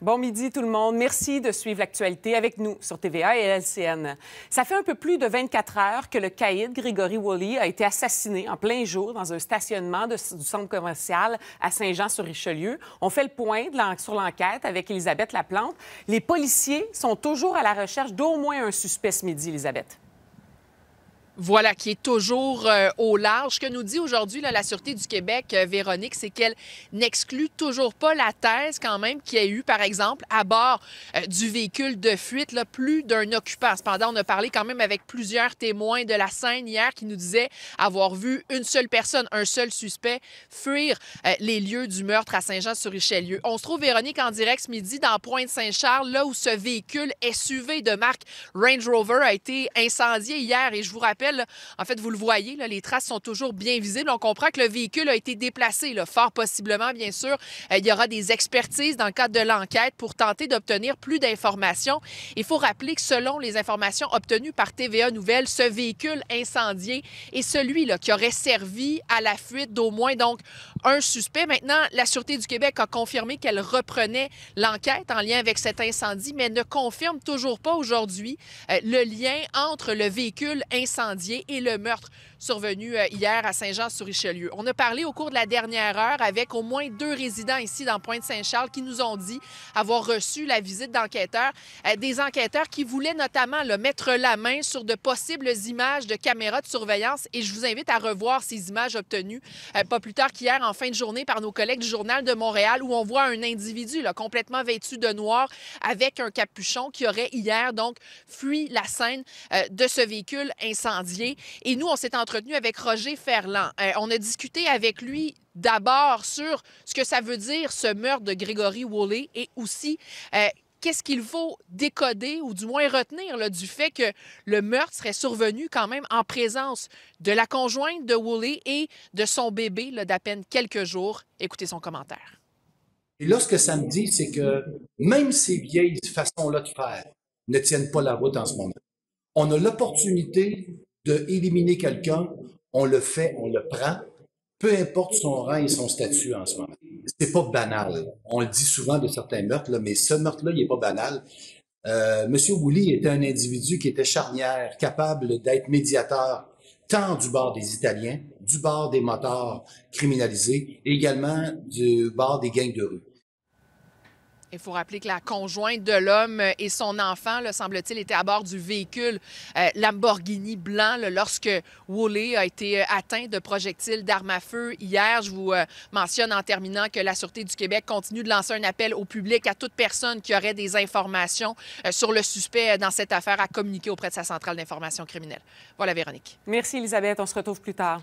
Bon midi tout le monde. Merci de suivre l'actualité avec nous sur TVA et LCN. Ça fait un peu plus de 24 heures que le caïd Grégory Woolley a été assassiné en plein jour dans un stationnement de, du centre commercial à Saint-Jean-sur-Richelieu. On fait le point sur l'enquête avec Elisabeth Laplante. Les policiers sont toujours à la recherche d'au moins un suspect ce midi, Elisabeth. Voilà, qui est toujours euh, au large. Ce que nous dit aujourd'hui la Sûreté du Québec, euh, Véronique, c'est qu'elle n'exclut toujours pas la thèse quand même qu'il y a eu, par exemple, à bord euh, du véhicule de fuite, plus d'un occupant. Cependant, on a parlé quand même avec plusieurs témoins de la scène hier qui nous disaient avoir vu une seule personne, un seul suspect fuir les lieux du meurtre à Saint-Jean-sur-Richelieu. On se trouve, Véronique, en direct ce midi dans Pointe-Saint-Charles, là où ce véhicule SUV de marque Range Rover a été incendié hier. Et je vous rappelle en fait, vous le voyez, les traces sont toujours bien visibles. On comprend que le véhicule a été déplacé, là, fort possiblement, bien sûr. Euh, il y aura des expertises dans le cadre de l'enquête pour tenter d'obtenir plus d'informations. Il faut rappeler que selon les informations obtenues par TVA Nouvelle, ce véhicule incendié est celui là, qui aurait servi à la fuite d'au moins donc un suspect. Maintenant, la Sûreté du Québec a confirmé qu'elle reprenait l'enquête en lien avec cet incendie, mais ne confirme toujours pas aujourd'hui euh, le lien entre le véhicule incendié et le meurtre survenu euh, hier à Saint-Jean-sur-Richelieu. On a parlé au cours de la dernière heure avec au moins deux résidents ici dans Pointe-Saint-Charles qui nous ont dit avoir reçu la visite d'enquêteurs, euh, des enquêteurs qui voulaient notamment le mettre la main sur de possibles images de caméras de surveillance. Et je vous invite à revoir ces images obtenues euh, pas plus tard qu'hier en fin de journée par nos collègues du Journal de Montréal où on voit un individu complètement vêtu de noir avec un capuchon qui aurait hier donc fui la scène de ce véhicule incendié. Et nous, on s'est retenu avec Roger Ferland. Euh, on a discuté avec lui d'abord sur ce que ça veut dire ce meurtre de Grégory Woolley et aussi euh, qu'est-ce qu'il faut décoder ou du moins retenir du fait que le meurtre serait survenu quand même en présence de la conjointe de Woolley et de son bébé d'à peine quelques jours. Écoutez son commentaire. Et là, ce que ça me dit, c'est que même ces vieilles façons-là de faire ne tiennent pas la route en ce moment. On a l'opportunité de éliminer quelqu'un, on le fait, on le prend, peu importe son rang et son statut en ce moment. C'est pas banal. On le dit souvent de certains meurtres, là, mais ce meurtre-là, il est pas banal. Euh, Monsieur Bouli était un individu qui était charnière, capable d'être médiateur, tant du bord des Italiens, du bord des motards criminalisés, également du bord des gangs de rue. Il faut rappeler que la conjointe de l'homme et son enfant, semble-t-il, étaient à bord du véhicule euh, Lamborghini blanc lorsque Woolley a été euh, atteint de projectiles d'armes à feu hier. Je vous euh, mentionne en terminant que la Sûreté du Québec continue de lancer un appel au public, à toute personne qui aurait des informations sur le suspect dans cette affaire, à communiquer auprès de sa centrale d'information criminelle. Voilà, Véronique. Merci, Elisabeth. On se retrouve plus tard.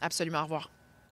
Absolument. Au revoir.